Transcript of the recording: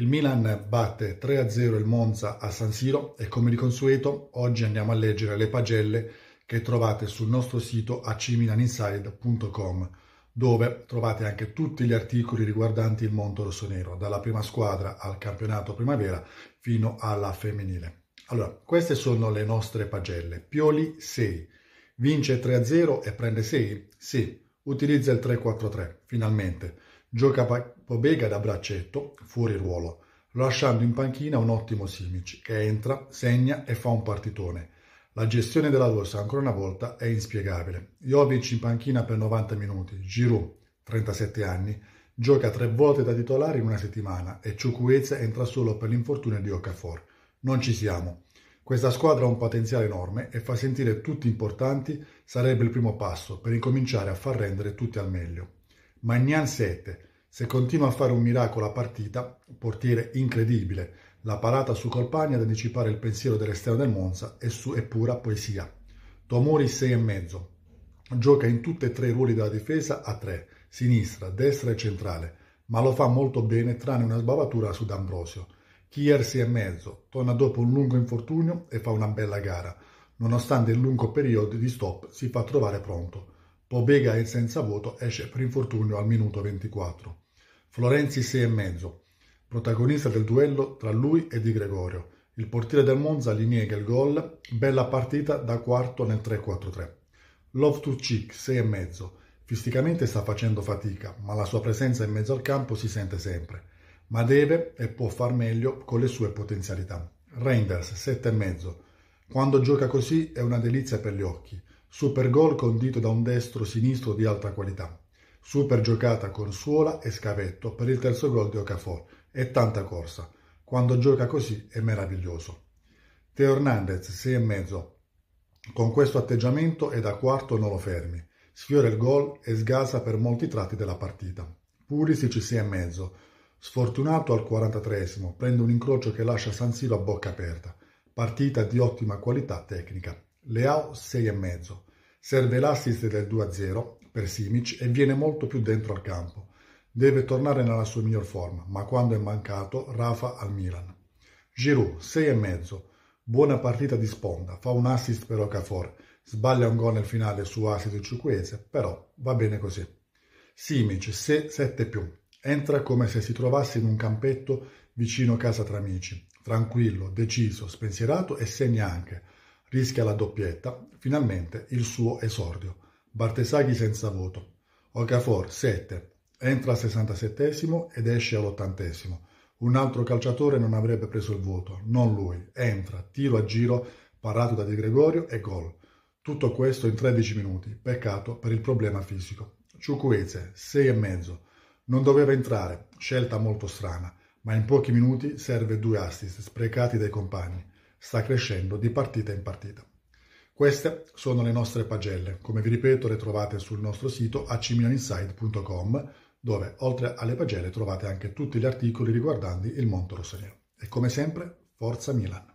Il Milan batte 3-0 il Monza a San Siro e come di consueto oggi andiamo a leggere le pagelle che trovate sul nostro sito acmilaninside.com dove trovate anche tutti gli articoli riguardanti il mondo rossonero, dalla prima squadra al campionato primavera fino alla femminile. Allora, queste sono le nostre pagelle. Pioli 6. Vince 3-0 e prende 6? Sì. Utilizza il 3-4-3, finalmente. Gioca Pobega da braccetto, fuori ruolo, lasciando in panchina un ottimo Simic, che entra, segna e fa un partitone. La gestione della Dorsa, ancora una volta, è inspiegabile. Jovic in panchina per 90 minuti, Giroud, 37 anni, gioca tre volte da titolare in una settimana e Ciucuezza entra solo per l'infortunio di Okafor. Non ci siamo. Questa squadra ha un potenziale enorme e fa sentire tutti importanti sarebbe il primo passo per incominciare a far rendere tutti al meglio. Magnan 7, se continua a fare un miracolo a partita, portiere incredibile, la parata su Colpani ad anticipare il pensiero dell'esterno del Monza è, su, è pura poesia. Tomori 6,5. Gioca in tutti e tre i ruoli della difesa a 3, sinistra, destra e centrale, ma lo fa molto bene tranne una sbavatura su D'Ambrosio. Kier 6,5. Torna dopo un lungo infortunio e fa una bella gara. Nonostante il lungo periodo di stop si fa trovare pronto. Pobega è senza voto, esce per infortunio al minuto 24. Florenzi 6 e mezzo, protagonista del duello tra lui e Di Gregorio. Il portiere del Monza gli niega il gol, bella partita da quarto nel 3-4-3. Love to Cheek 6 e mezzo, fisicamente sta facendo fatica, ma la sua presenza in mezzo al campo si sente sempre. Ma deve e può far meglio con le sue potenzialità. Reinders 7 e mezzo, quando gioca così è una delizia per gli occhi Super gol condito da un destro sinistro di alta qualità. Super giocata con Suola e Scavetto per il terzo gol di Okafor e tanta corsa. Quando gioca così è meraviglioso. Teo Hernandez 6,5. Con questo atteggiamento è da quarto non lo fermi. Sfiora il gol e sgasa per molti tratti della partita. Pulisic 6,5. Sfortunato al 43 esimo prende un incrocio che lascia San Siro a bocca aperta. Partita di ottima qualità tecnica. Leao 6,5. Serve l'assist del 2-0 per Simic e viene molto più dentro al campo. Deve tornare nella sua miglior forma, ma quando è mancato Rafa al Milan. Giroud 6,5. Buona partita di sponda, fa un assist per Okafor. Sbaglia un gol nel finale su assist di Ciuquese, però va bene così. Simic 7+. Entra come se si trovasse in un campetto vicino casa tra amici tranquillo, deciso, spensierato e segna anche, rischia la doppietta, finalmente il suo esordio. Bartesaghi senza voto. Okafor 7, entra al 67 ed esce all'80. Un altro calciatore non avrebbe preso il voto, non lui. Entra, tiro a giro, parato da Di Gregorio e gol. Tutto questo in 13 minuti, peccato per il problema fisico. Ciucueze, 6,5. Non doveva entrare, scelta molto strana, ma in pochi minuti serve due assist sprecati dai compagni sta crescendo di partita in partita. Queste sono le nostre pagelle. Come vi ripeto, le trovate sul nostro sito acmilaninside.com, dove oltre alle pagelle trovate anche tutti gli articoli riguardanti il Monte Rossonero. E come sempre, forza Milan!